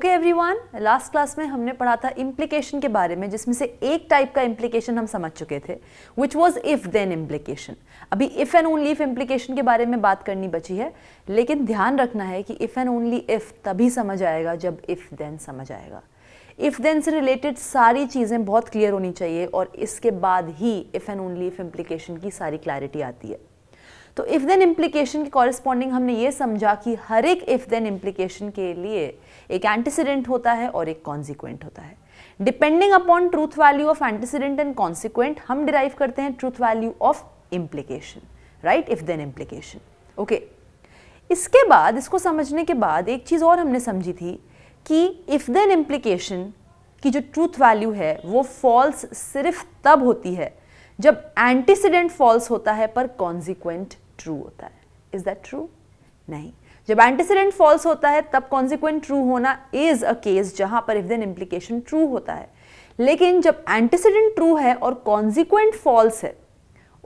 Okay everyone last class में हमने पढ़ा था इम्प्लीकेशन के बारे में जिसमें से एक टाइप का इम्प्लीकेशन हम समझ चुके थे which was if then implication अभी if and only if implication के बारे में बात करनी बची है लेकिन ध्यान रखना है कि इफ एंड ओनली इफ तभी समझ आएगा जब इफ देन समझ आएगा इफ देन से रिलेटेड सारी चीज़ें बहुत क्लियर होनी चाहिए और इसके बाद ही if and only if implication की सारी क्लैरिटी आती है तो इफ देन इम्प्लीकेशन के कॉरेस्पॉन्डिंग हमने ये समझा कि हर एक इफ देन इम्प्लीकेशन के लिए एक एंटीसीडेंट होता है और एक कॉन्सिक्वेंट होता है depending upon truth value of antecedent and consequent हम डिराइव करते हैं truth value of implication right if then implication okay इसके बाद इसको समझने के बाद एक चीज़ और हमने समझी थी कि इफ़ देन इम्प्लीकेशन की जो ट्रूथ वैल्यू है वो फॉल्स सिर्फ तब होती है जब एंटीसीडेंट फॉल्स होता है पर कॉन्सिक्वेंट ट्रू होता है इज़ दैट ट्रू नहीं जब एंटीसीडेंट फॉल्स होता है तब कॉन्सिक्वेंट ट्रू होना इज अ केस जहां पर इफ देन इम्प्लीकेशन ट्रू होता है लेकिन जब एंटीसीडेंट ट्रू है और कॉन्सिक्वेंट फॉल्स है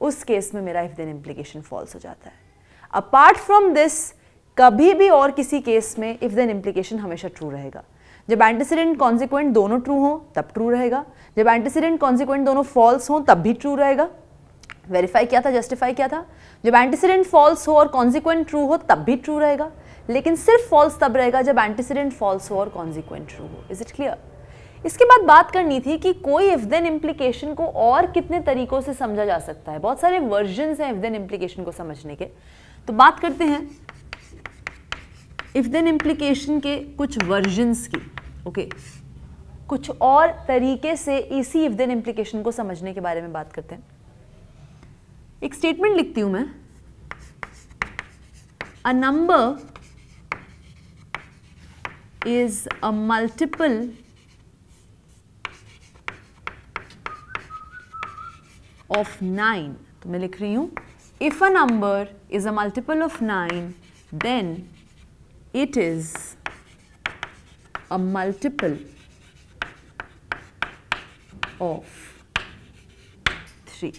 उस केस में मेरा इफ देन इम्प्लीकेशन फॉल्स हो जाता है अपार्ट फ्रॉम दिस कभी भी और किसी केस में इफ देन इम्प्लीकेशन हमेशा ट्रू रहेगा जब एंटीसीडेंट कॉन्सिक्वेंट दोनों ट्रू हो तब ट्रू रहेगा जब एंटीसीडेंट कॉन्सिक्वेंट दोनों फॉल्स हो तब भी ट्रू रहेगा वेरीफाई किया था जस्टिफाई किया था जब एंटीसीडेंट फॉल्स हो और कॉन्सिक्वेंट ट्रू हो तब भी ट्रू रहेगा लेकिन सिर्फ फॉल्स तब रहेगा जब एंटीसीडेंट फॉल्स हो और कॉन्सिक्वेंट ट्रू हो इज इट क्लियर इसके बाद बात करनी थी कि कोई इफ देन इम्प्लीकेशन को और कितने तरीकों से समझा जा सकता है बहुत सारे वर्जन हैं इफ देन इम्प्लीकेशन को समझने के तो बात करते हैं इफ देन इम्प्लीकेशन के कुछ वर्जन्स की ओके okay. कुछ और तरीके से इसी इफ देन इम्प्लीकेशन को समझने के बारे में बात करते हैं एक स्टेटमेंट लिखती हूं मैं a number is a multiple of nine तो मैं लिख रही हूं if a number is a multiple of nine then it is a multiple of three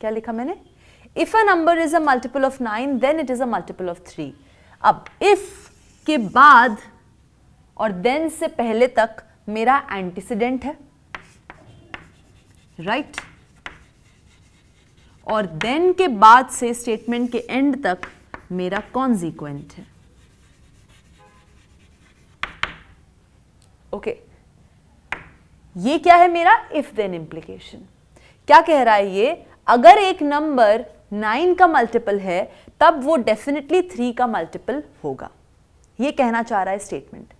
क्या लिखा मैंने if a number is a multiple of nine then it is a multiple of three अब if के बाद और then से पहले तक मेरा एंटीसीडेंट है राइट right? और देन के बाद से स्टेटमेंट के एंड तक मेरा कॉन्सिक्वेंट है ओके okay. ये क्या है मेरा इफ देन इम्प्लीकेशन क्या कह रहा है ये अगर एक नंबर नाइन का मल्टीपल है तब वो डेफिनेटली थ्री का मल्टीपल होगा ये कहना चाह रहा है स्टेटमेंट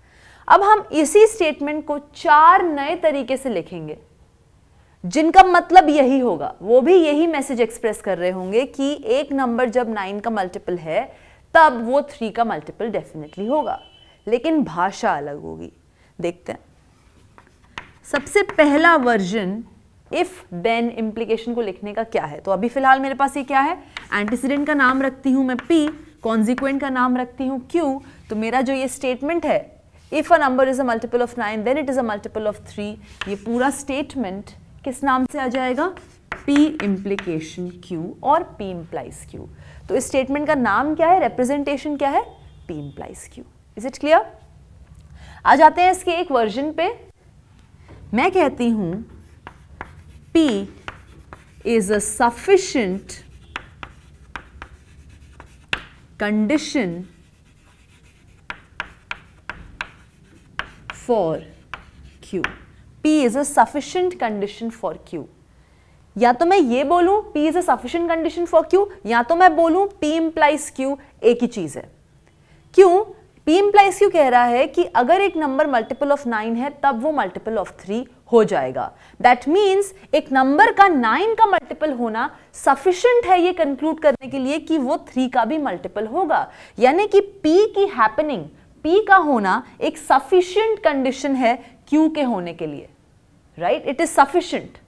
अब हम इसी स्टेटमेंट को चार नए तरीके से लिखेंगे जिनका मतलब यही होगा वो भी यही मैसेज एक्सप्रेस कर रहे होंगे कि एक नंबर जब नाइन का मल्टीपल है तब वो थ्री का मल्टीपल डेफिनेटली होगा लेकिन भाषा अलग होगी देखते हैं सबसे पहला वर्जन इफ देन इम्प्लीकेशन को लिखने का क्या है तो अभी फिलहाल मेरे पास ये क्या है एंटीसीडेंट का नाम रखती हूँ मैं पी कॉन्जिक्वेंट का नाम रखती हूँ क्यू तो मेरा जो ये स्टेटमेंट है if a number is a multiple of nine then it is a multiple of three ये पूरा स्टेटमेंट किस नाम से आ जाएगा पी इम्प्लीकेशन क्यू और पी इम्प्लाइज क्यू तो इस स्टेटमेंट का नाम क्या है रिप्रेजेंटेशन क्या है P implies Q is it clear आ जाते हैं इसके एक वर्जन पे मैं कहती हूँ P is a sufficient condition for Q. P is a sufficient condition for Q. या तो मैं ये बोलू P is a sufficient condition for Q या तो मैं बोलूं P इम्प्लाइज Q एक ही चीज है क्यों P इम्प्लाइज Q कह रहा है कि अगर एक नंबर मल्टीपल ऑफ नाइन है तब वो मल्टीपल ऑफ थ्री हो जाएगा दैट मीन्स एक नंबर का नाइन का मल्टीपल होना सफिशियंट है ये कंक्लूड करने के लिए कि वो थ्री का भी मल्टीपल होगा यानी कि पी की हैपनिंग पी का होना एक सफिशियंट कंडीशन है क्यू के होने के लिए राइट इट इज सफिशियंट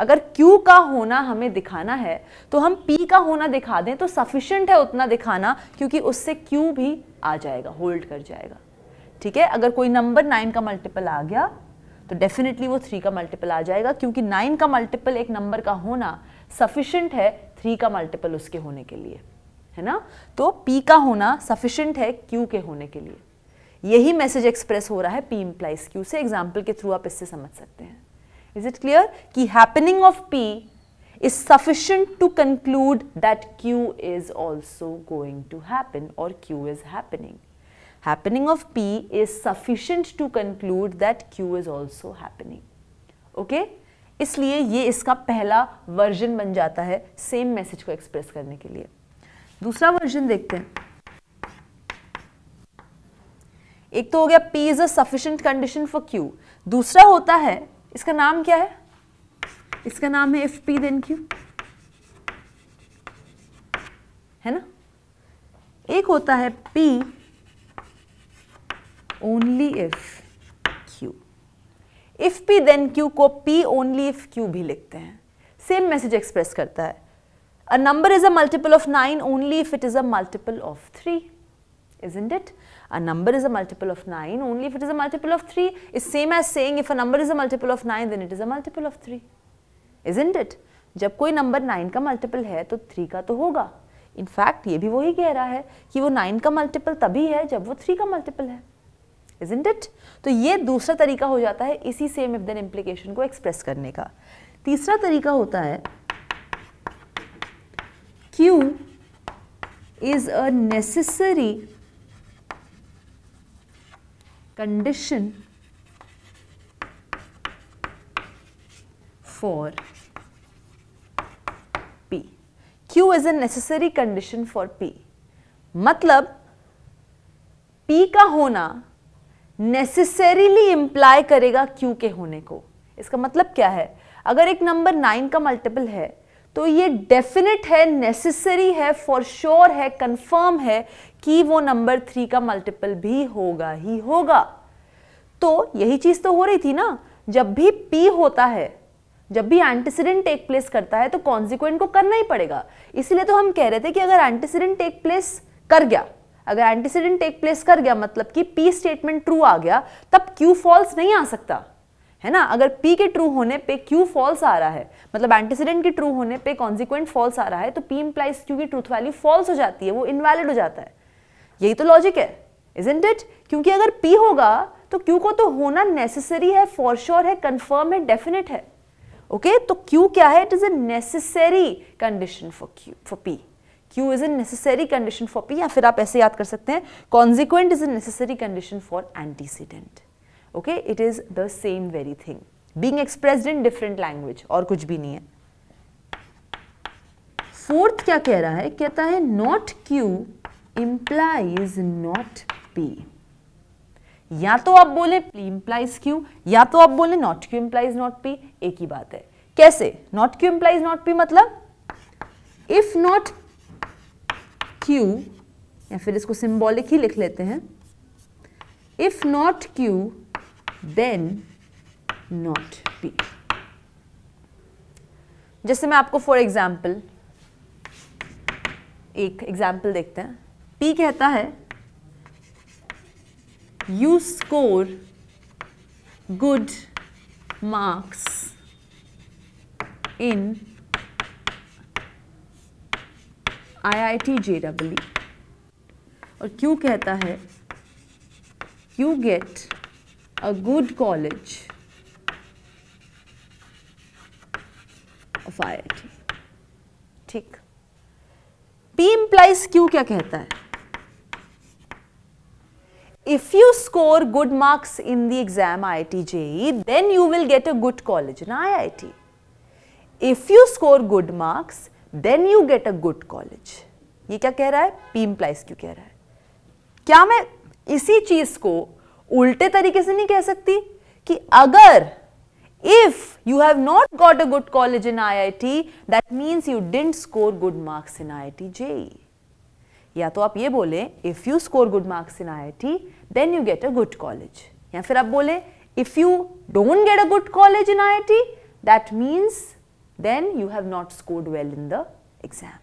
अगर Q का होना हमें दिखाना है तो हम P का होना दिखा दें तो सफिशियंट है उतना दिखाना क्योंकि उससे Q भी आ जाएगा होल्ड कर जाएगा ठीक है अगर कोई नंबर नाइन का मल्टीपल आ गया तो डेफिनेटली वो थ्री का मल्टीपल आ जाएगा क्योंकि नाइन का मल्टीपल एक नंबर का होना सफिशेंट है थ्री का मल्टीपल उसके होने के लिए है ना तो पी का होना सफिशेंट है क्यू के होने के लिए यही मैसेज एक्सप्रेस हो रहा है पी इम्प्लाइज क्यू से एग्जाम्पल के थ्रू आप इससे समझ सकते हैं इज इट क्लियर कि happening of P is sufficient to conclude that Q is also going to happen और Q is happening happening of P is sufficient to conclude that Q is also happening. Okay? इसलिए ये इसका पहला version बन जाता है same message को express करने के लिए दूसरा वर्जन देखते हैं एक तो हो गया P is a sufficient condition for Q दूसरा होता है इसका नाम क्या है इसका नाम है एफ पी देन क्यू है ना एक होता है P only if Q if P then Q को पी ओनली इफ क्यू भी लिखते हैं सेम मैसेज एक्सप्रेस करता है a number is a multiple of nine only if it is a multiple of three is isn't a number is a multiple of nine only if it is a multiple of three is same as as if a number is a multiple of nine then it is a multiple of three is isn't it? जब कोई number nine का multiple है तो three का तो होगा in fact ये भी वही कह रहा है कि वो नाइन का मल्टीपल तभी है जब वो थ्री का मल्टीपल है इजेंट इट तो ये दूसरा तरीका हो जाता है इसी सेम इफ देन इम्प्लीकेशन को एक्सप्रेस करने का तीसरा तरीका होता है Q is a necessary condition for P Q is a necessary condition for P मतलब पी का होना नेसेसरीली इंप्लाई करेगा क्यू के होने को इसका मतलब क्या है अगर एक नंबर नाइन का मल्टीपल है तो ये डेफिनेट है नेसेसरी है फॉर श्योर sure है कंफर्म है कि वो नंबर थ्री का मल्टीपल भी होगा ही होगा तो यही चीज़ तो हो रही थी ना जब भी पी होता है जब भी एंटीसीडेंट टेक प्लेस करता है तो कॉन्सिक्वेंट को करना ही पड़ेगा इसलिए तो हम कह रहे थे कि अगर एंटीसीडेंट टेक प्लेस कर गया अगर एंटीसीडेंट टेक प्लेस कर गया मतलब कि पी स्टेटमेंट ट्रू आ गया तब क्यू फॉल्स नहीं आ सकता है ना अगर पी के ट्रू होने पे क्यू फॉल्स आ रहा है मतलब एंटीसीडेंट के ट्रू होने पे कॉन्सिक्वेंट फॉल्स आ रहा है तो पी इम्प्लाइज क्यू की ट्रूथ वैल्यू फॉल्स हो जाती है वो इनवैलिड हो जाता है यही तो लॉजिक है इज इट क्योंकि अगर पी होगा तो क्यू को तो होना नेसेसरी है फॉर श्योर sure है कन्फर्म है डेफिनेट है ओके okay? तो क्यू क्या है it is a necessary condition for Q for P Q is a necessary condition for P या फिर आप ऐसे याद कर सकते हैं consequent is a necessary condition for antecedent okay it is the same very thing being expressed in different language और कुछ भी नहीं है फोर्थ क्या कह रहा है कहता है not Q implies not P या तो आप बोले P implies Q या तो आप बोले not Q implies not P एक ही बात है कैसे not Q implies not P मतलब इफ नॉट क्यू या फिर इसको सिंबॉलिक ही लिख लेते हैं if not Q then not P जैसे मैं आपको फॉर एग्जाम्पल एक एग्जाम्पल देखते हैं पी कहता है you score good marks in IIT JEE और क्यों कहता है you get a good college of IIT ठीक पी इम्प्लाइज क्यू क्या कहता है if you score good marks in the exam IIT JE, then you will get a good college in IIT. If you score good marks, then you get a good college ये क्या कह रहा है P implies क्यों कह रहा है क्या मैं इसी चीज को उल्टे तरीके से नहीं कह सकती कि अगर if you have not got a good college in I I T that means you didn't score good marks in I I T J या तो आप ये बोले if you score good marks in I I T then you get a good college या फिर आप बोले if you don't get a good college in I I T that means then you have not scored well in the exam.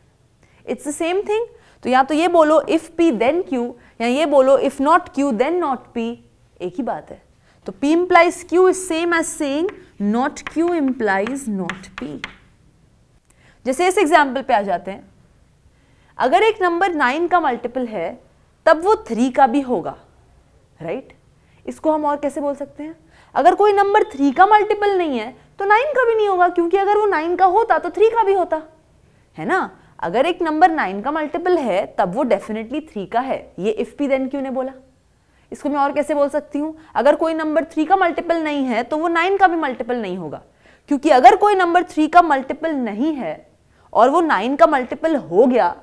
It's the same thing. तो या तो ये बोलो if P then Q या ये बोलो if not Q then not P एक ही बात है तो P implies Q is same as saying not Q implies not P. जैसे इस एग्जाम्पल पे आ जाते हैं अगर एक नंबर नाइन का मल्टीपल है तब वो थ्री का भी होगा राइट right? इसको हम और कैसे बोल सकते हैं अगर कोई नंबर थ्री का मल्टीपल नहीं है तो नाइन का भी नहीं होगा क्योंकि अगर वो नाइन का होता तो थ्री का भी होता है ना अगर एक नंबर नाइन का मल्टीपल है तब वो डेफिनेटली थ्री का है ये इफ पी देन क्यों ने बोला इसको मैं और कैसे बोल सकती हूँ अगर कोई नंबर थ्री का मल्टीपल नहीं है तो वो नाइन का भी मल्टीपल नहीं होगा क्योंकि अगर कोई नंबर थ्री का मल्टीपल नहीं है और वो नाइन का मल्टीपल हो गया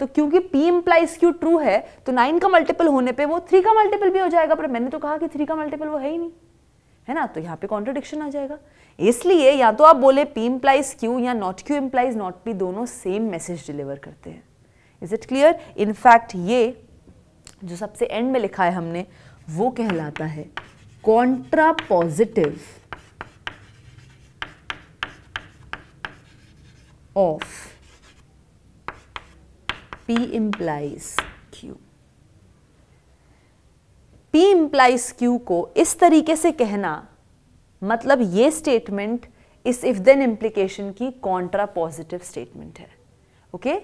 तो क्योंकि पी इम्प्लाइज क्यू ट्रू है तो नाइन का मल्टीपल होने पे वो थ्री का मल्टीपल भी हो जाएगा पर मैंने तो कहा कि थ्री का मल्टीपल वो है ही नहीं है ना तो यहाँ पे कॉन्ट्रोडिक्शन आ जाएगा इसलिए या तो आप बोले पी इम्प्लाइज क्यू या not Q implies not P दोनों सेम मैसेज डिलीवर करते हैं इज इट क्लियर इनफैक्ट ये जो सबसे एंड में लिखा है हमने वो कहलाता है contrapositive of P implies Q P implies Q को इस तरीके से कहना मतलब ये स्टेटमेंट इस इफ देन इम्प्लीकेशन की कॉन्ट्रा पॉजिटिव स्टेटमेंट है okay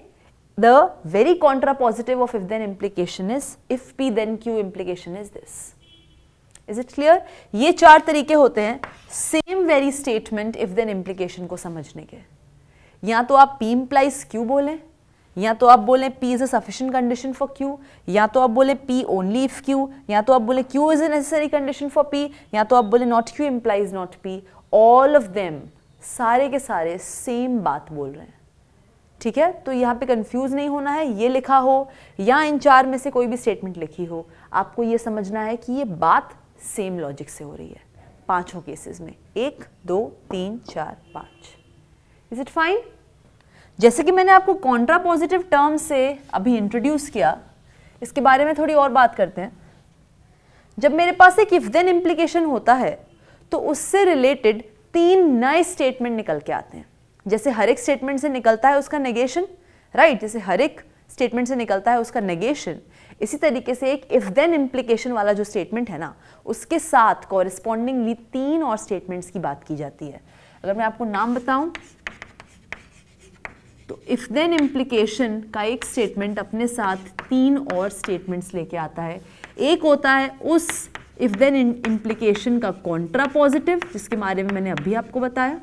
the very contrapositive of if then implication is if P then Q implication is this is it clear ये चार तरीके होते हैं same very statement if then implication को समझने के या तो आप पी इम्प्लाइज क्यू बोलें या तो आप बोले P is a sufficient condition for Q या तो आप बोले P ओनली इफ Q या तो आप बोले Q is a necessary condition for P या तो आप बोले not Q implies not P all of them सारे के सारे सेम बात बोल रहे हैं ठीक है तो यहाँ पे कंफ्यूज नहीं होना है ये लिखा हो या इन चार में से कोई भी स्टेटमेंट लिखी हो आपको ये समझना है कि ये बात सेम लॉजिक से हो रही है पांचों केसेस में एक दो तीन चार पाँच इज इट फाइन जैसे कि मैंने आपको कॉन्ट्रा पॉजिटिव टर्म से अभी इंट्रोड्यूस किया इसके बारे में थोड़ी और बात करते हैं जब मेरे पास एक इफ देन इम्प्लीकेशन होता है तो उससे रिलेटेड तीन नए स्टेटमेंट निकल के आते हैं जैसे हर एक स्टेटमेंट से निकलता है उसका नेगेशन राइट right? जैसे हर एक स्टेटमेंट से निकलता है उसका नेगेशन इसी तरीके से एक इफ देन इम्प्लीकेशन वाला जो स्टेटमेंट है ना उसके साथ कॉरिस्पॉन्डिंगली तीन और स्टेटमेंट्स की बात की जाती है अगर मैं आपको नाम बताऊं तो इफ़ देन इम्प्लीकेशन का एक स्टेटमेंट अपने साथ तीन और स्टेटमेंट्स लेके आता है एक होता है उस इफ़ देन इम्प्लीकेशन का कॉन्ट्रा पॉजिटिव जिसके बारे में मैंने अभी आपको बताया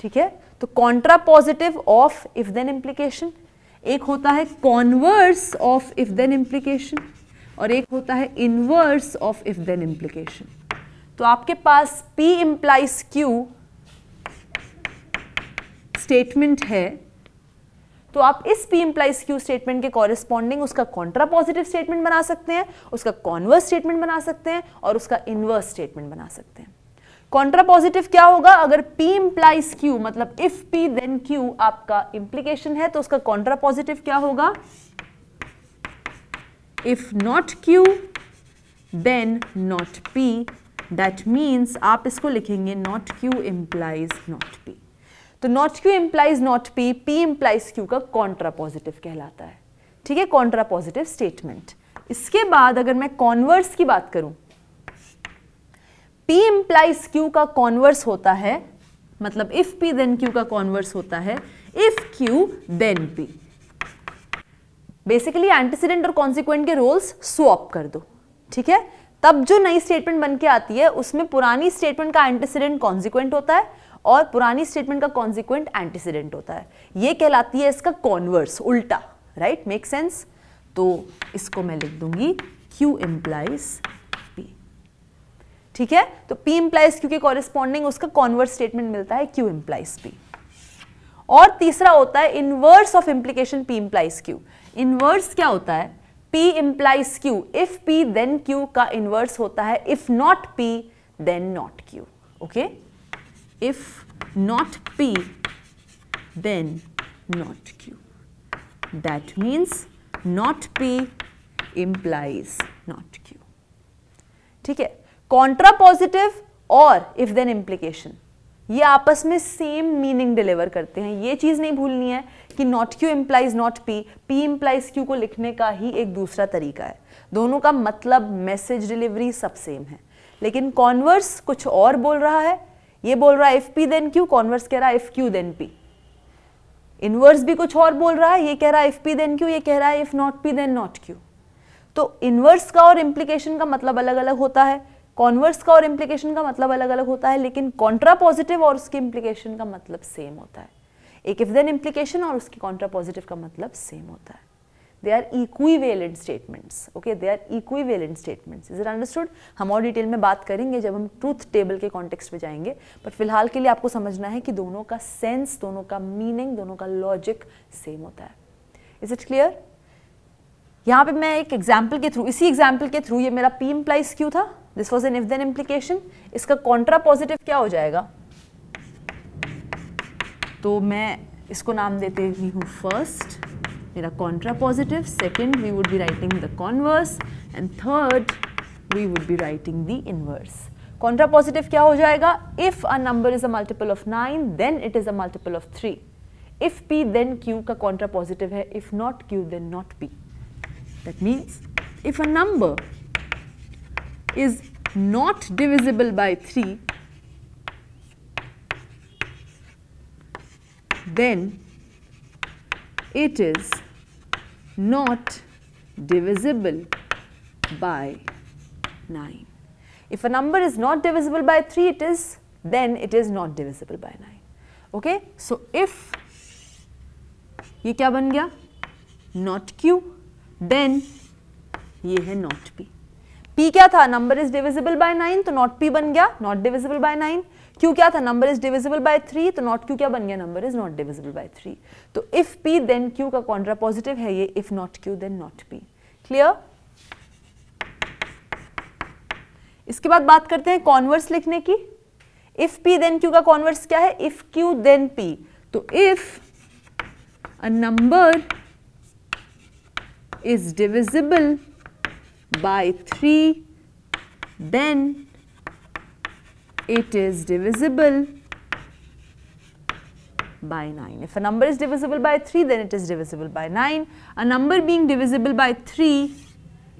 ठीक है तो contrapositive of if then implication एक होता है converse of if then implication और एक होता है inverse of if then implication तो आपके पास पी इम्प्लाइज क्यू स्टेटमेंट है तो आप इस पी इम्प्लाइज क्यू स्टेटमेंट के कॉरेस्पॉन्डिंग उसका कॉन्ट्रा पॉजिटिव स्टेटमेंट बना सकते हैं उसका कॉन्वर्स स्टेटमेंट बना सकते हैं और उसका इनवर्स स्टेटमेंट बना सकते हैं कॉन्ट्रा पॉजिटिव क्या होगा अगर P इम्प्लाइज Q मतलब इफ P देन Q आपका इंप्लीकेशन है तो उसका कॉन्ट्रा पॉजिटिव क्या होगा if not Q then not P that means आप इसको लिखेंगे not Q implies not P तो not Q implies not P P implies Q का कॉन्ट्रा पॉजिटिव कहलाता है ठीक है कॉन्ट्रा पॉजिटिव स्टेटमेंट इसके बाद अगर मैं कॉन्वर्स की बात करूं पी इंप्लाइज क्यू का कॉन्वर्स होता है मतलब इफ पी देन क्यू का कॉन्वर्स होता है if Q then P basically antecedent और कॉन्सिक्वेंट के रोल्स स्वॉप कर दो ठीक है तब जो नई स्टेटमेंट बन के आती है उसमें पुरानी स्टेटमेंट का एंटीसीडेंट कॉन्सिक्वेंट होता है और पुरानी स्टेटमेंट का कॉन्सिक्वेंट एंटीसीडेंट होता है ये कहलाती है इसका कॉन्वर्स उल्टा राइट मेक सेंस तो इसको मैं लिख दूंगी क्यू इम्प्लाइज पी ठीक है तो पी इम्प्लाइज क्यू के कॉरेस्पॉन्डिंग उसका कॉन्वर्स स्टेटमेंट मिलता है क्यू इम्प्लाइज पी और तीसरा होता है inverse of implication P implies Q inverse क्या होता है P implies Q if P then Q का इनवर्स होता है if not P then not Q okay if not P, then not Q. That means not P implies not Q. ठीक है contrapositive और if then implication ये आपस में same meaning deliver करते हैं ये चीज़ नहीं भूलनी है कि not Q implies not P P implies Q को लिखने का ही एक दूसरा तरीका है दोनों का मतलब मैसेज डिलीवरी सब सेम है लेकिन कॉन्वर्स कुछ और बोल रहा है ये बोल रहा है if P then Q converse कह रहा है if Q then P inverse भी कुछ और बोल रहा है ये कह रहा है एफ पी देन क्यू ये कह रहा है if not P then not Q तो इनवर्स का और इम्प्लीकेशन का मतलब अलग अलग होता है कॉन्वर्स का और इम्प्लीकेशन का मतलब अलग अलग होता है लेकिन कॉन्ट्रा पॉजिटिव और उसके इम्प्लीकेशन का मतलब सेम होता है एक इफ देन इम्प्लीकेशन और उसकी कॉन्ट्रा पॉजिटिव का मतलब सेम होता है they are equivalent statements okay they are equivalent statements is it understood हम और डिटेल में बात करेंगे जब हम ट्रूथ टेबल के कॉन्टेक्स्ट में जाएंगे बट फिलहाल के लिए आपको समझना है कि दोनों का सेंस दोनों का मीनिंग दोनों का लॉजिक सेम होता है इज इट क्लियर यहाँ पे मैं एक एग्जाम्पल के थ्रू इसी एग्जाम्पल के थ्रू ये मेरा पी इम्प्लाइज क्यू था this was an if then implication इसका कॉन्ट्रा पॉजिटिव क्या हो जाएगा तो मैं इसको नाम देते ही हूँ फर्स्ट मेरा contrapositive. Second, we would be writing the converse. And third, we would be writing the inverse. Contrapositive क्या ho जाएगा? If a number is a multiple of 9, then it is a multiple of 3. If P, then Q ka contrapositive है. If not Q, then not P. That means, if a number is not divisible by 3, then it is not divisible by 9. If a number is not divisible by 3, it is then it is not divisible by 9. Okay? So, if ye kya ban gaya? Not Q, then ye hai not P. P kya tha? Number is divisible by 9, to not P ban gaya? Not divisible by 9. क्यों क्या था number is divisible by three तो not Q क्या बन गया number is not divisible by three तो if P then Q का contrapositive है ये if not Q then not P clear इसके बाद बात करते हैं कॉन्वर्स लिखने की इफ पी देन क्यू का कॉन्वर्स क्या है इफ क्यू देन पी तो if a number is divisible by three then it is divisible by 9. If a number is divisible by 3, then it is divisible by 9. A number being divisible by 3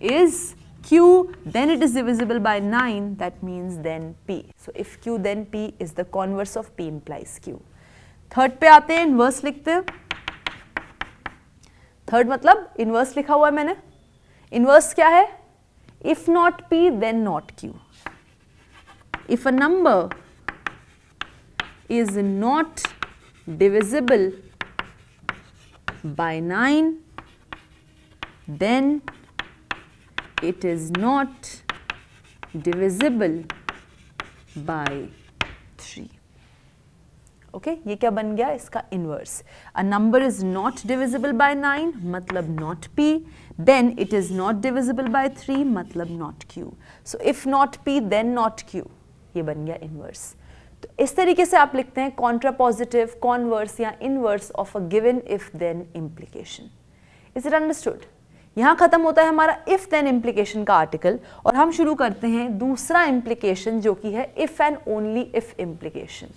is Q, then it is divisible by 9, that means then P. So, if Q then P is the converse of P implies Q. Third pe aate हैं inverse लिखते हैं third मतलब inverse लिखा हुआ है मैंने inverse क्या है if not P then not Q if a number is not divisible by 9, then it is not divisible by 3. Okay, ये क्या बन गया इसका inverse. A number is not divisible by 9 मतलब not p. Then it is not divisible by 3 मतलब not q. So if not p then not q. ये बन गया इनवर्स तो इस तरीके से आप लिखते हैं कॉन्ट्रा पॉजिटिव कॉन्वर्स या inverse of a given if then implication is it understood यहाँ ख़त्म होता है हमारा इफ़ देन इम्प्लीकेशन का आर्टिकल और हम शुरू करते हैं दूसरा इम्प्लीकेशन जो कि है if and only if implication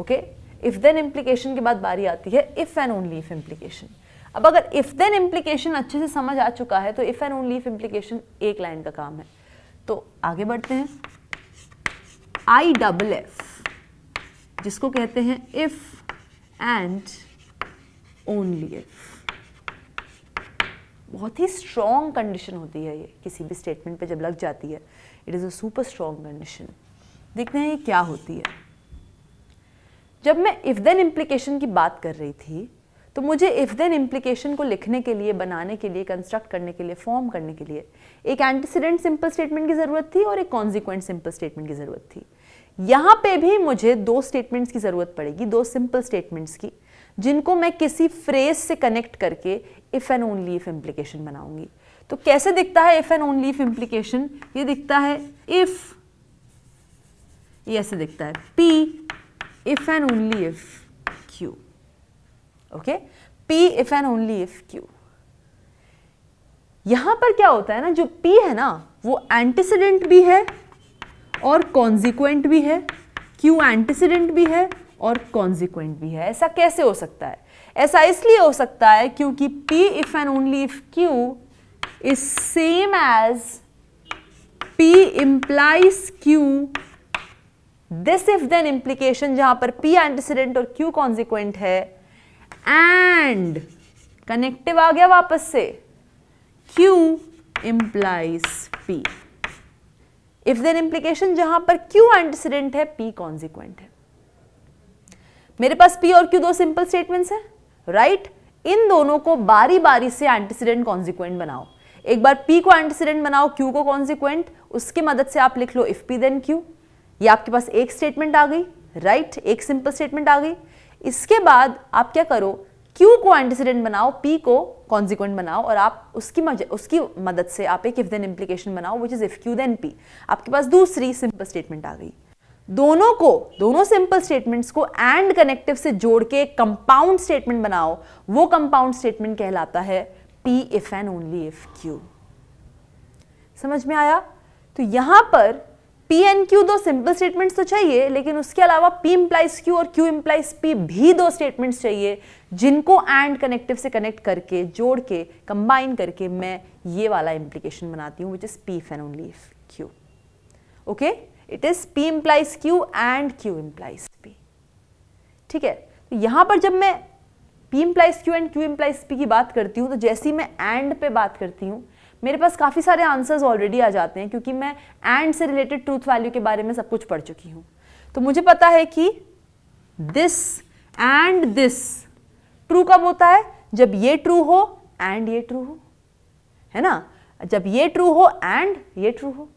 okay if then implication के बाद बारी आती है if and only if implication अब अगर इफ़ देन इम्प्लीकेशन अच्छे से समझ आ चुका है तो if and only if implication एक लाइन का काम है तो आगे बढ़ते हैं आई डबल एफ जिसको कहते हैं इफ एंड ओनली इफ बहुत ही स्ट्रॉन्ग कंडीशन होती है ये किसी भी स्टेटमेंट पे जब लग जाती है it is a super strong condition देखते हैं ये क्या होती है जब मैं इफ देन इम्प्लीकेशन की बात कर रही थी तो मुझे इफ़ देन इम्प्लीकेशन को लिखने के लिए बनाने के लिए कंस्ट्रक्ट करने के लिए फॉर्म करने के लिए एक एंटीसीडेंट सिंपल स्टेटमेंट की ज़रूरत थी और एक कॉन्सिक्वेंट सिंपल स्टेटमेंट की ज़रूरत थी यहाँ पे भी मुझे दो स्टेटमेंट्स की ज़रूरत पड़ेगी दो सिंपल स्टेटमेंट्स की जिनको मैं किसी फ्रेज से कनेक्ट करके if and only if implication बनाऊंगी तो कैसे दिखता है if and only if implication ये दिखता है इफ़ ये ऐसे दिखता है P if and only if Q okay P if and only if Q यहां पर क्या होता है ना जो पी है ना वो एंटीसीडेंट भी है और कॉन्जिक्वेंट भी है क्यू एंटीसीडेंट भी है और कॉन्जिक्वेंट भी है ऐसा कैसे हो सकता है ऐसा इसलिए हो सकता है क्योंकि P if and only if Q is same as P implies Q this if then implication जहां पर पी एंटीसीडेंट और क्यू कॉन्जिक्वेंट है एंड कनेक्टिव आ गया वापस से Q implies P if then implication जहां पर क्यू एंटीसीडेंट है पी कॉन्सिक्वेंट है मेरे पास पी और क्यू दो सिंपल स्टेटमेंट्स हैं राइट इन दोनों को बारी बारी से एंटीसीडेंट कॉन्सिक्वेंट बनाओ एक बार पी को एंटीसीडेंट बनाओ क्यू को कॉन्सिक्वेंट उसकी मदद से आप लिख लो इफ पी देन क्यू ये आपके पास एक स्टेटमेंट आ गई राइट right? एक सिंपल स्टेटमेंट आ गई इसके बाद आप क्या करो क्यू को एंटीसीडेंट बनाओ पी को कॉन्सिक्वेंट बनाओ और आप उसकी उसकी मदद से आप एक इफ देन इम्प्लीकेशन बनाओ which is if Q then P आपके पास दूसरी सिंपल स्टेटमेंट आ गई दोनों को दोनों सिंपल स्टेटमेंट्स को एंड कनेक्टिव से जोड़ के कंपाउंड स्टेटमेंट बनाओ वो कंपाउंड स्टेटमेंट कहलाता है P if and only if Q समझ में आया तो यहां पर पी एंड क्यू दो सिंपल स्टेटमेंट्स तो चाहिए लेकिन उसके अलावा पी इम्प्लाइज क्यू और क्यू इम्प्लाइज पी भी दो स्टेटमेंट्स चाहिए जिनको एंड कनेक्टिव से कनेक्ट करके जोड़ के कंबाइन करके मैं ये वाला इम्प्लीकेशन बनाती हूँ which is P if and only if Q okay it is P implies Q and Q implies P ठीक है तो यहाँ पर जब मैं P implies Q and Q implies P की बात करती हूँ तो जैसी मैं एंड पे बात करती हूँ मेरे पास काफ़ी सारे आंसर्स ऑलरेडी आ जाते हैं क्योंकि मैं एंड से रिलेटेड ट्रूथ वैल्यू के बारे में सब कुछ पढ़ चुकी हूँ तो मुझे पता है कि दिस एंड दिस ट्रू कब होता है जब ये ट्रू हो एंड ये ट्रू हो है ना जब ये ट्रू हो एंड ये ट्रू हो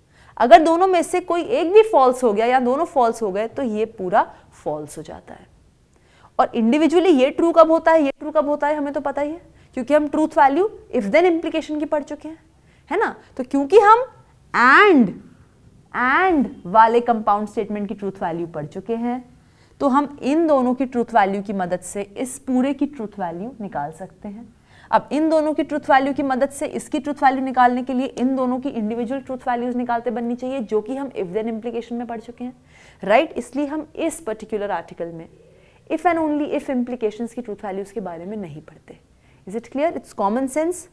अगर दोनों में से कोई एक भी फॉल्स हो गया या दोनों फॉल्स हो गए तो ये पूरा फॉल्स हो जाता है और इंडिविजुअली ये ट्रू कब होता है ये ट्रू कब होता है हमें तो पता ही है क्योंकि हम truth value if then implication की पढ़ चुके हैं है ना तो क्योंकि हम एंड एंड वाले कंपाउंड स्टेटमेंट की ट्रूथ वैल्यू पढ़ चुके हैं तो हम इन दोनों की ट्रूथ वैल्यू की मदद से इस पूरे की ट्रूथ वैल्यू निकाल सकते हैं अब इन दोनों की ट्रूथ वैल्यू की मदद से इसकी ट्रूथ वैल्यू निकालने के लिए इन दोनों की इंडिविजुअल ट्रूथ वैल्यूज निकालते बननी चाहिए जो कि हम इफ देन इम्प्लीकेशन में पढ़ चुके हैं राइट right? इसलिए हम इस पर्टिकुलर आर्टिकल में if and only if implication की ट्रूथ वैल्यूज के बारे में नहीं पढ़ते is it clear it's common sense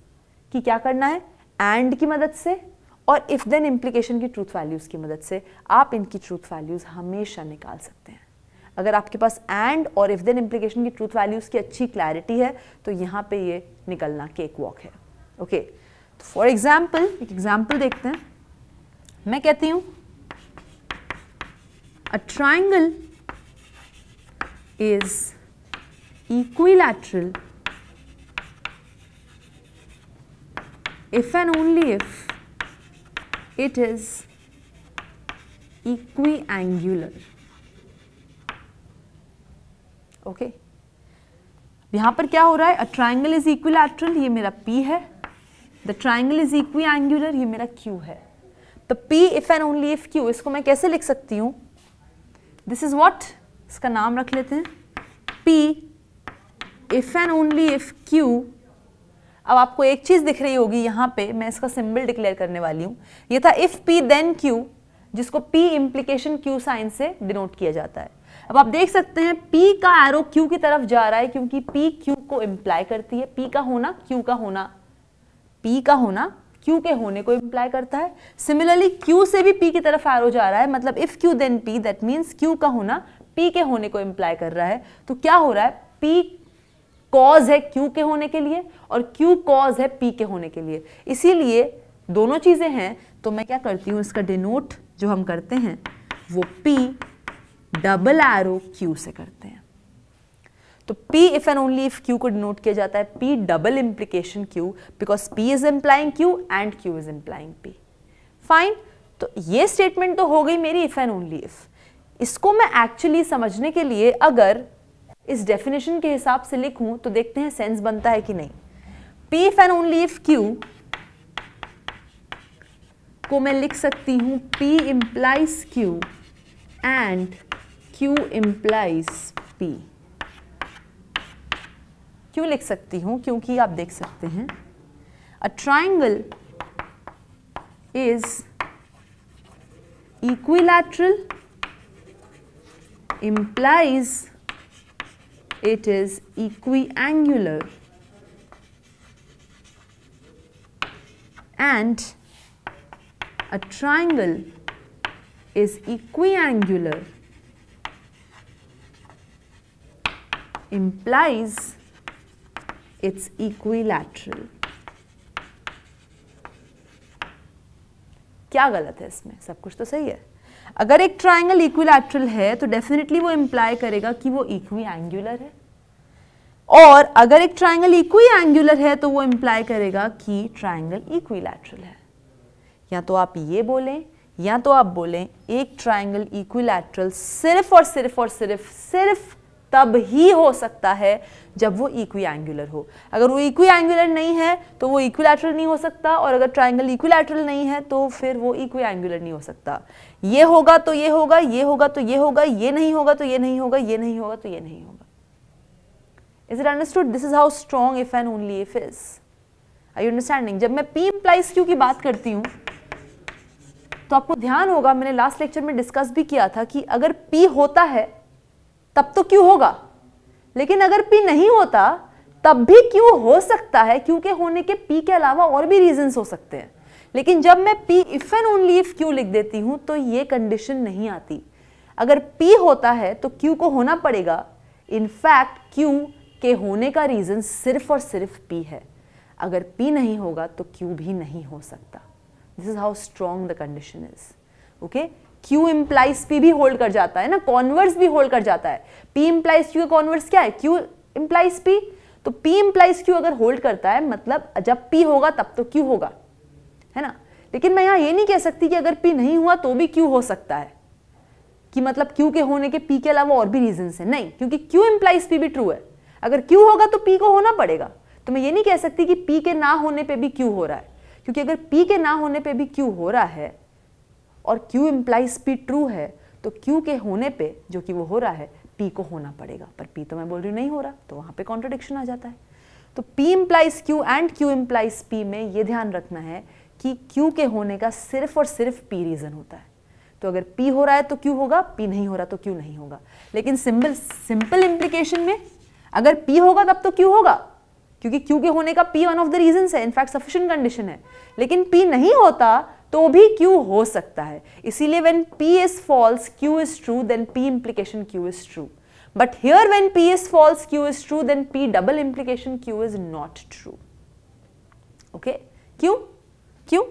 कि क्या करना है एंड की मदद से और इफ़ देन इम्प्लीकेशन की ट्रूथ वैल्यूज़ की मदद से आप इनकी ट्रूथ वैल्यूज़ हमेशा निकाल सकते हैं अगर आपके पास एंड और इफ़ देन इम्प्लीकेशन की ट्रूथ वैल्यूज़ की अच्छी क्लैरिटी है तो यहाँ पे ये निकलना केक वॉक है ओके तो फॉर एग्जाम्पल एक एग्जाम्पल देखते हैं मैं कहती हूँ a triangle is equilateral if and only if it is equiangular. Okay okay. यहां पर क्या हो रहा है अ ट्राइंगल इज इक्विलैटरल ये मेरा P है the triangle is equiangular ये मेरा Q है तो P if and only if Q इसको मैं कैसे लिख सकती हूं दिस इज वॉट इसका नाम रख लेते हैं P if and only if Q अब आपको एक चीज़ दिख रही होगी यहाँ पे मैं इसका सिंबल डिक्लेयर करने वाली हूँ ये था इफ़ पी देन क्यू जिसको पी इम्प्लीकेशन क्यू साइन से डिनोट किया जाता है अब आप देख सकते हैं पी का एरो क्यू की तरफ जा रहा है क्योंकि पी क्यू को इम्प्लाई करती है पी का होना क्यू का होना पी का होना क्यू के होने को इम्प्लाई करता है सिमिलरली क्यू से भी पी की तरफ एरो जा रहा है मतलब if Q then P that means Q का होना पी के होने को इम्प्लाई कर रहा है तो क्या हो रहा है पी कॉज है क्यू के होने के लिए और क्यू कॉज है पी के होने के लिए इसीलिए दोनों चीज़ें हैं तो मैं क्या करती हूँ इसका डिनोट जो हम करते हैं वो पी डबल एरो क्यू से करते हैं तो P if and only if Q को डिनोट किया जाता है P double implication Q because P is implying Q and Q is implying P fine तो ये स्टेटमेंट तो हो गई मेरी इफ एंड ओनली इफ इसको मैं एक्चुअली समझने के लिए अगर इस डेफिनेशन के हिसाब से लिखूं तो देखते हैं सेंस बनता है कि नहीं P if and only if Q को मैं लिख सकती हूं P implies Q and Q implies P क्यों लिख सकती हूं क्योंकि आप देख सकते हैं a triangle is equilateral implies it is equiangular and a triangle is equiangular implies it's equilateral. क्या गलत है इसमें सब कुछ तो सही है अगर एक ट्राइंगल इक्विलैटरल है तो डेफिनेटली वो इम्प्लाई करेगा कि वो इक्वी एंगुलर है और अगर एक ट्राइंगल इक्वी एंगुलर है तो वो इम्प्लाई करेगा कि ट्राइंगल इक्विलैटरल है या तो आप ये बोलें या तो आप बोलें एक ट्राइंगल इक्विलैटरल सिर्फ और सिर्फ और सिर्फ सिर्फ तब ही हो सकता है जब वो इक्वी एंगुलर हो अगर वो इक्वी एंगुलर नहीं है तो वो इक्विलैटरल नहीं हो सकता और अगर ट्राइंगल इक्विलैटरल नहीं है तो फिर वो इक्वी एंगुलर नहीं हो सकता ये होगा तो ये होगा ये होगा तो ये होगा ये नहीं होगा तो ये नहीं होगा ये नहीं होगा तो ये नहीं होगा is it understood this is how strong if and only if is I understanding जब मैं पी इम्प्लाइज क्यू की बात करती हूँ तो आपको ध्यान होगा मैंने लास्ट लेक्चर में डिस्कस भी किया था कि अगर पी होता है तब तो क्यू होगा लेकिन अगर पी नहीं होता तब भी क्यू हो सकता है क्योंकि होने के पी के अलावा और भी रीजंस हो सकते हैं लेकिन जब मैं P if and only if Q लिख देती हूँ तो ये कंडीशन नहीं आती अगर पी होता है तो क्यू को होना पड़ेगा इनफैक्ट क्यू के होने का रीज़न सिर्फ और सिर्फ पी है अगर पी नहीं होगा तो क्यू भी नहीं हो सकता this is how strong the condition is okay Q implies P भी होल्ड कर जाता है ना कॉन्वर्स भी होल्ड कर जाता है पी इम्प्लाइज क्यू कॉन्वर्स क्या है क्यू इम्प्लाइज पी तो पी implies क्यू अगर होल्ड करता है मतलब जब पी होगा तब तो क्यू होगा है ना लेकिन मैं यहाँ ये नहीं कह सकती कि अगर पी नहीं हुआ तो भी क्यू हो सकता है कि मतलब क्यू के होने के पी के अलावा और भी रीजन है नहीं क्योंकि क्यू इम्प्लाइज पी भी ट्रू है अगर क्यू होगा तो पी को होना पड़ेगा तो मैं ये नहीं कह सकती कि पी के ना होने पे भी क्यू हो रहा है क्योंकि अगर पी के ना होने पे भी क्यू हो रहा है और क्यू इम्प्लाइज पी ट्रू है तो क्यू के होने पे जो कि वो हो रहा है पी को होना पड़ेगा पर पी तो मैं बोल रही हूँ नहीं हो रहा तो वहाँ पे कॉन्ट्रोडिक्शन आ जाता है तो P implies Q and Q implies P में ये ध्यान रखना है कि क्यू के होने का सिर्फ और सिर्फ पी रीज़न होता है तो अगर पी हो रहा है तो क्यू होगा पी नहीं हो रहा तो क्यू नहीं होगा लेकिन सिंपल सिंपल इंप्लीकेशन में अगर पी होगा तब तो क्यू होगा क्योंकि क्यू के होने का P one of the reason है इनफैक्ट सफिशियंट कंडीशन है लेकिन पी नहीं होता तो भी क्यू हो सकता है इसीलिए when P is false Q is true then P implication Q is true but here when P is false Q is true then P double implication Q is not true okay क्यों क्यों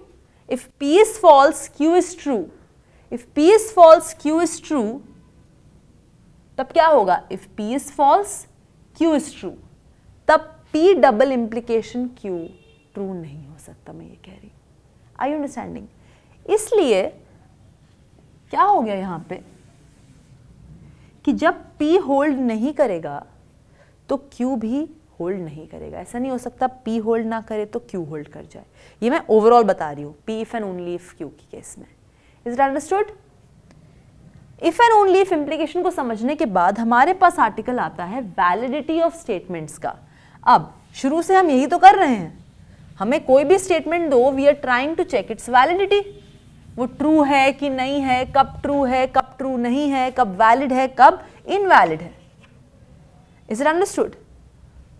if p is false q is true if p is false q is true तब क्या होगा if p is false q is true तब p double implication q true नहीं हो सकता मैं ये कह रही आई अंडरस्टैंडिंग इसलिए क्या हो गया यहाँ पे कि जब p होल्ड नहीं करेगा तो q भी होल्ड नहीं करेगा ऐसा नहीं हो सकता पी होल्ड ना करे तो क्यू होल्ड कर जाए ये मैं ओवरऑल बता रही हूँ P if and only if Q की केस में is it understood if and only if implication को समझने के बाद हमारे पास आर्टिकल आता है वैलिडिटी ऑफ स्टेटमेंट्स का अब शुरू से हम यही तो कर रहे हैं हमें कोई भी स्टेटमेंट दो we are trying to check its validity वो ट्रू है कि नहीं है कब ट्रू है कब ट्रू नहीं है कब वैलिड है कब इनवैलिड है इज इट अंडरस्टूड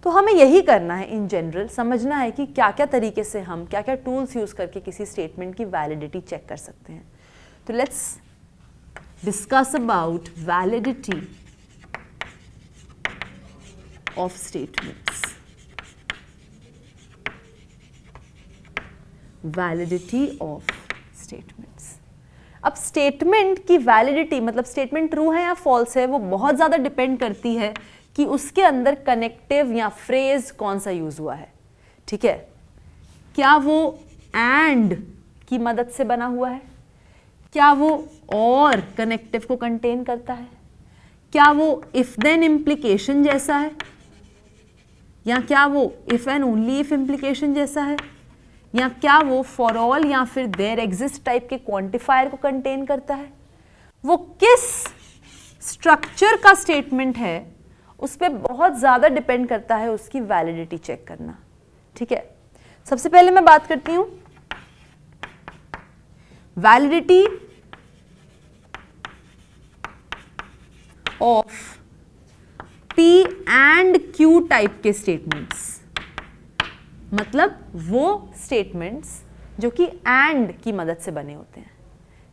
तो हमें यही करना है इन जनरल समझना है कि क्या क्या तरीके से हम क्या क्या टूल्स यूज़ करके किसी स्टेटमेंट की वैलिडिटी चेक कर सकते हैं तो let's discuss about validity of statements validity of statements अब स्टेटमेंट की वैलिडिटी मतलब स्टेटमेंट ट्रू है या फॉल्स है वो बहुत ज़्यादा डिपेंड करती है कि उसके अंदर कनेक्टिव या फ्रेज कौन सा यूज हुआ है ठीक है क्या वो एंड की मदद से बना हुआ है क्या वो और कनेक्टिव को कंटेन करता है क्या वो इफ देन इम्प्लीकेशन जैसा है या क्या वो if and only if implication जैसा है या क्या वो फॉर ऑल या फिर देयर एग्जिस्ट टाइप के क्वांटिफायर को कंटेन करता है वो किस स्ट्रक्चर का स्टेटमेंट है उस पर बहुत ज़्यादा डिपेंड करता है उसकी वैलिडिटी चेक करना ठीक है सबसे पहले मैं बात करती हूँ validity of P and Q type के स्टेटमेंट्स मतलब वो स्टेटमेंट्स जो कि एंड की मदद से बने होते हैं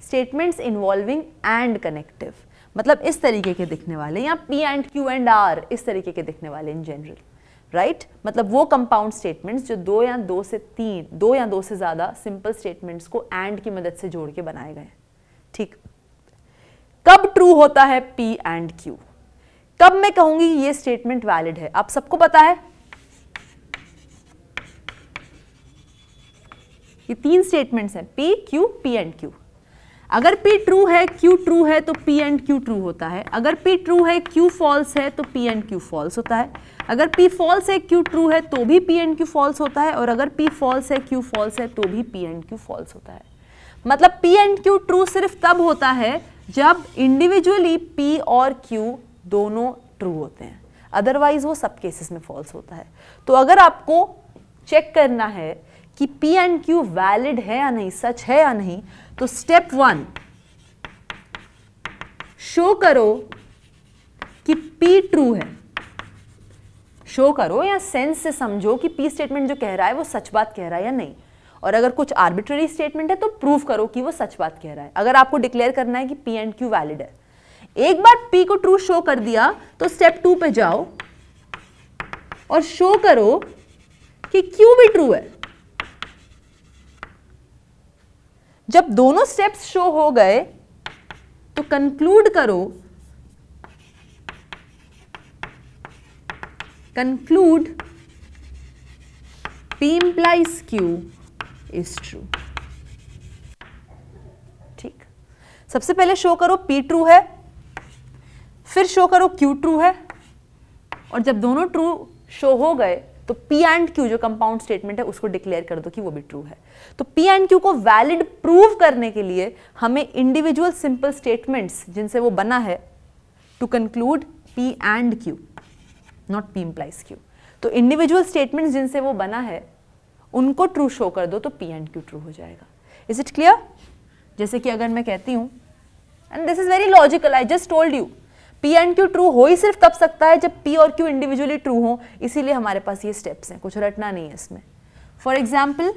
स्टेटमेंट्स इन्वॉल्विंग एंड कनेक्टिव मतलब इस तरीके के दिखने वाले या P and Q and R इस तरीके के दिखने वाले इन जनरल राइट मतलब वो कंपाउंड स्टेटमेंट्स जो दो या दो से तीन दो या दो से ज़्यादा सिंपल स्टेटमेंट्स को एंड की मदद से जोड़ के बनाए गए ठीक कब ट्रू होता है पी एंड क्यू कब मैं कहूंगी ये स्टेटमेंट वैलिड है आप सबको पता है ये तीन स्टेटमेंट्स हैं P Q P and Q अगर P ट्रू है Q ट्रू है तो P एंड Q ट्रू होता है अगर P ट्रू है Q फॉल्स है तो P एंड Q फॉल्स होता है अगर P फॉल्स है Q ट्रू है तो भी P एंड Q फॉल्स होता है और अगर P फॉल्स है Q फॉल्स है तो भी P एंड Q फॉल्स होता है मतलब P एंड Q ट्रू सिर्फ तब होता है जब इंडिविजुअली P और Q दोनों ट्रू होते हैं अदरवाइज वो सब केसेस में फॉल्स होता है तो अगर आपको चेक करना है कि पी एंड क्यू वैलिड है या नहीं सच है या नहीं तो स्टेप वन शो करो कि पी ट्रू है शो करो या सेंस से समझो कि पी स्टेटमेंट जो कह रहा है वो सच बात कह रहा है या नहीं और अगर कुछ आर्बिट्रेरी स्टेटमेंट है तो प्रूव करो कि वो सच बात कह रहा है अगर आपको डिक्लेयर करना है कि पी एंड क्यू वैलिड है एक बार पी को ट्रू शो कर दिया तो स्टेप टू पे जाओ और शो करो कि क्यू भी ट्रू है जब दोनों स्टेप्स शो हो गए तो कंक्लूड करो conclude P implies Q is true ठीक सबसे पहले शो करो P ट्रू है फिर शो करो Q ट्रू है और जब दोनों ट्रू शो हो गए तो पी एंड क्यू जो कंपाउंड स्टेटमेंट है उसको डिक्लेयर कर दो कि वो भी ट्रू है तो पी एंड क्यू को वैलिड प्रूव करने के लिए हमें इंडिविजुअल सिंपल स्टेटमेंट्स जिनसे वो बना है to conclude P and Q not P implies Q तो इंडिविजुअल स्टेटमेंट जिनसे वो बना है उनको ट्रू शो कर दो तो पी एंड क्यू ट्रू हो जाएगा इज इट क्लियर जैसे कि अगर मैं कहती हूं and this is very logical I just told you P and Q true हो ही सिर्फ तब सकता है जब पी और क्यू इंडिविजुअली ट्रू हो इसीलिए हमारे पास ये स्टेप्स हैं कुछ रटना नहीं है इसमें for example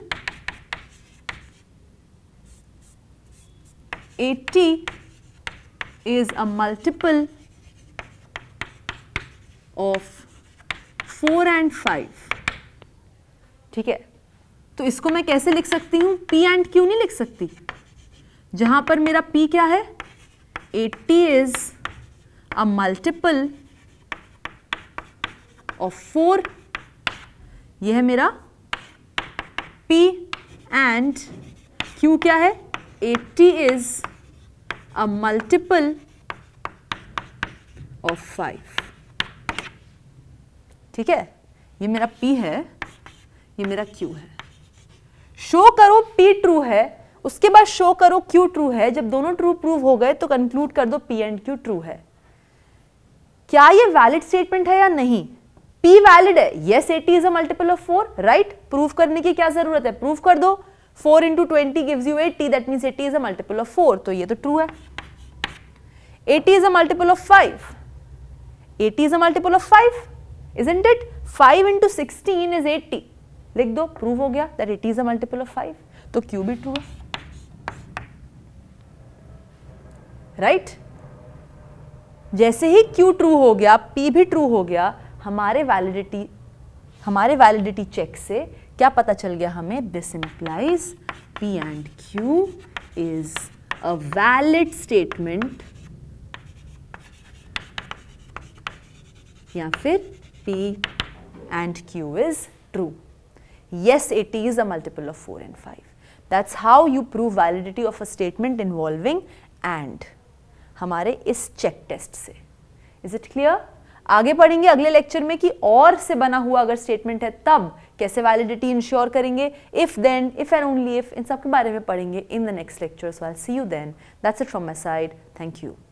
eighty is a multiple of four and five ठीक है तो इसको मैं कैसे लिख सकती हूं P एंड Q नहीं लिख सकती जहां पर मेरा P क्या है 80 इज a multiple of 4 यह है मेरा P एंड Q क्या है 80 is a multiple of five ठीक है ये मेरा P है ये मेरा Q है शो करो P ट्रू है उसके बाद शो करो Q ट्रू है जब दोनों ट्रू प्रूव हो गए तो कंक्लूड कर दो P एंड Q ट्रू है क्या ये वैलिड स्टेटमेंट है या नहीं पी वैलिड है yes eighty is a multiple of four right proof करने की क्या जरूरत है प्रूफ कर दो four into twenty give you eighty that mean eighty is a multiple of four तो ये तो ट्रू है eighty is a multiple of five eighty is a multiple of five isn't it five into sixteen is eighty लिख दो prove हो गया that eighty is a multiple of five तो Q भी ट्रू है right right? जैसे ही Q true हो गया P भी ट्रू हो गया हमारे वैलिडिटी हमारे वैलिडिटी चेक से क्या पता चल गया हमें this implies P and Q is a valid statement या फिर P and Q is true yes it is a multiple of four and five that's how you prove validity of a statement involving and हमारे इस check test से is it clear आगे पढ़ेंगे अगले lecture में कि और से बना हुआ अगर स्टेटमेंट है तब कैसे वैलिडिटी इंश्योर करेंगे if then if and only if इन सब के बारे में पढ़ेंगे in the next lectures well see you then that's it from my side thank you